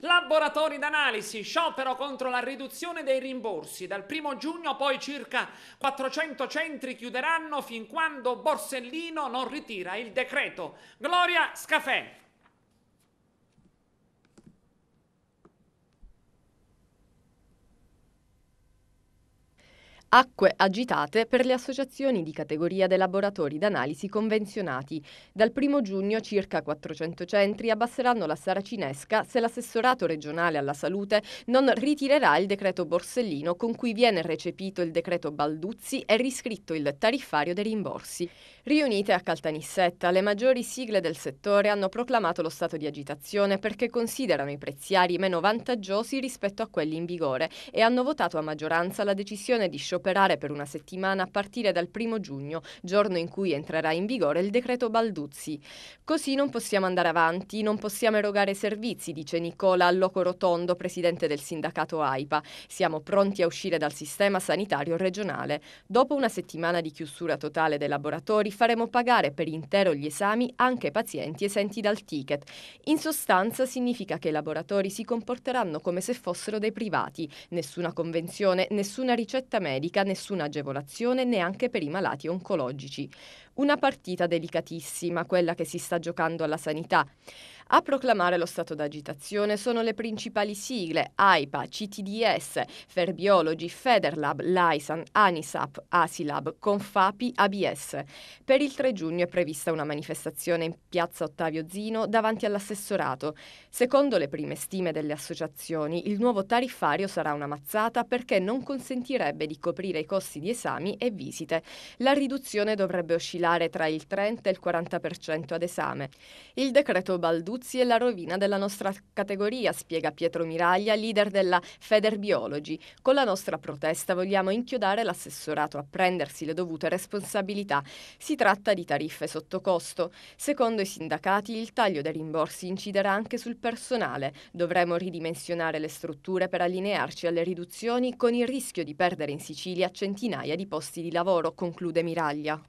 Laboratori d'analisi, sciopero contro la riduzione dei rimborsi. Dal primo giugno poi circa 400 centri chiuderanno fin quando Borsellino non ritira il decreto. Gloria Scafè. Acque agitate per le associazioni di categoria dei laboratori d'analisi convenzionati. Dal 1 giugno circa 400 centri abbasseranno la saracinesca se l'assessorato regionale alla salute non ritirerà il decreto Borsellino con cui viene recepito il decreto Balduzzi e riscritto il tariffario dei rimborsi. Riunite a Caltanissetta, le maggiori sigle del settore hanno proclamato lo stato di agitazione perché considerano i preziari meno vantaggiosi rispetto a quelli in vigore e hanno votato a maggioranza la decisione di sciogliere scioperare per una settimana a partire dal 1 giugno, giorno in cui entrerà in vigore il decreto Balduzzi. Così non possiamo andare avanti, non possiamo erogare servizi, dice Nicola Alloco Rotondo, presidente del sindacato AIPA. Siamo pronti a uscire dal sistema sanitario regionale. Dopo una settimana di chiusura totale dei laboratori faremo pagare per intero gli esami anche pazienti esenti dal ticket. In sostanza significa che i laboratori si comporteranno come se fossero dei privati, nessuna convenzione, nessuna ricetta medica radica nessuna agevolazione neanche per i malati oncologici. Una partita delicatissima, quella che si sta giocando alla sanità. A proclamare lo stato d'agitazione sono le principali sigle AIPA, CTDS, Ferbiologi, Federlab, Lysan, Anisap, Asilab, Confapi, ABS. Per il 3 giugno è prevista una manifestazione in piazza Ottavio Zino davanti all'assessorato. Secondo le prime stime delle associazioni, il nuovo tariffario sarà una mazzata perché non consentirebbe di coprire i costi di esami e visite. La riduzione dovrebbe oscillare tra il 30 e il 40% ad esame. Il decreto Baldù Saluzzi è la rovina della nostra categoria, spiega Pietro Miraglia, leader della Federbiologi. Con la nostra protesta vogliamo inchiodare l'assessorato a prendersi le dovute responsabilità. Si tratta di tariffe sotto costo. Secondo i sindacati il taglio dei rimborsi inciderà anche sul personale. Dovremo ridimensionare le strutture per allinearci alle riduzioni con il rischio di perdere in Sicilia centinaia di posti di lavoro, conclude Miraglia.